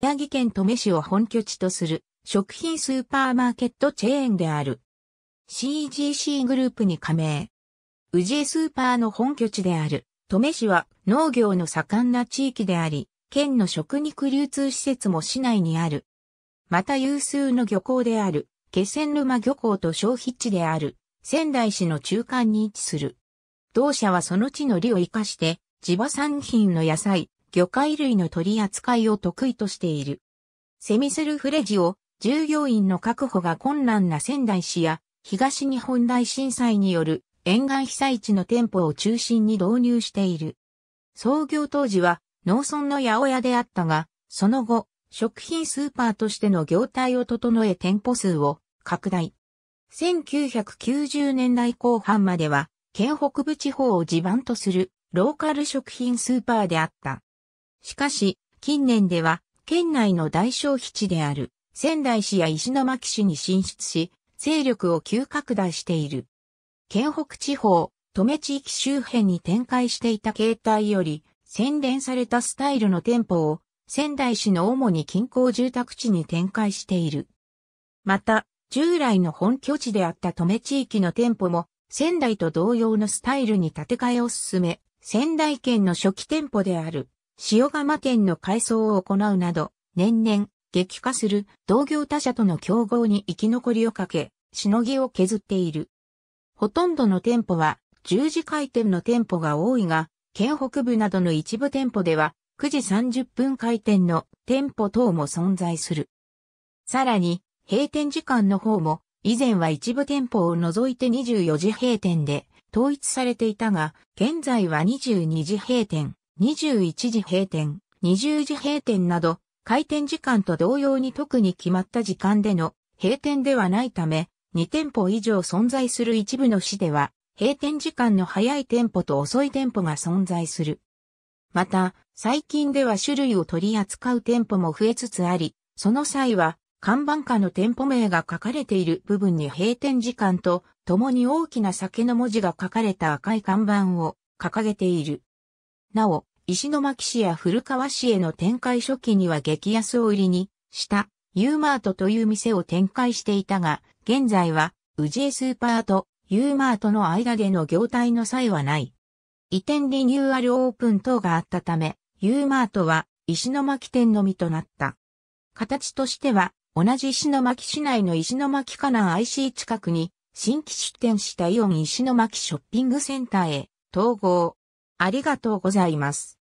宮城県登米市を本拠地とする食品スーパーマーケットチェーンである。CGC グループに加盟。宇治スーパーの本拠地である、登米市は農業の盛んな地域であり、県の食肉流通施設も市内にある。また有数の漁港である、気仙沼漁港と消費地である、仙台市の中間に位置する。同社はその地の利を生かして、地場産品の野菜、魚介類の取り扱いを得意としている。セミスルフレジを従業員の確保が困難な仙台市や東日本大震災による沿岸被災地の店舗を中心に導入している。創業当時は農村の八百屋であったが、その後、食品スーパーとしての業態を整え店舗数を拡大。1990年代後半までは、県北部地方を地盤とするローカル食品スーパーであった。しかし、近年では、県内の大消費地である仙台市や石巻市に進出し、勢力を急拡大している。県北地方、止め地域周辺に展開していた形態より、洗練されたスタイルの店舗を、仙台市の主に近郊住宅地に展開している。また、従来の本拠地であった留め地域の店舗も、仙台と同様のスタイルに建て替えを進め、仙台県の初期店舗である、塩釜店の改装を行うなど、年々、激化する同業他社との競合に生き残りをかけ、しのぎを削っている。ほとんどの店舗は、十字回転の店舗が多いが、県北部などの一部店舗では、9時30分回転の店舗等も存在する。さらに、閉店時間の方も、以前は一部店舗を除いて24時閉店で統一されていたが、現在は22時閉店、21時閉店、20時閉店など、開店時間と同様に特に決まった時間での閉店ではないため、2店舗以上存在する一部の市では、閉店時間の早い店舗と遅い店舗が存在する。また、最近では種類を取り扱う店舗も増えつつあり、その際は、看板下の店舗名が書かれている部分に閉店時間と共に大きな酒の文字が書かれた赤い看板を掲げている。なお、石巻市や古川市への展開初期には激安を売りにしたユーマートという店を展開していたが、現在は宇治江スーパーとユーマートの間での業態の際はない。移転リニューアルオープン等があったため、ユーマートは石巻店のみとなった。形としては、同じ石巻市内の石巻金 IC 近くに新規出店したイオン石巻ショッピングセンターへ統合。ありがとうございます。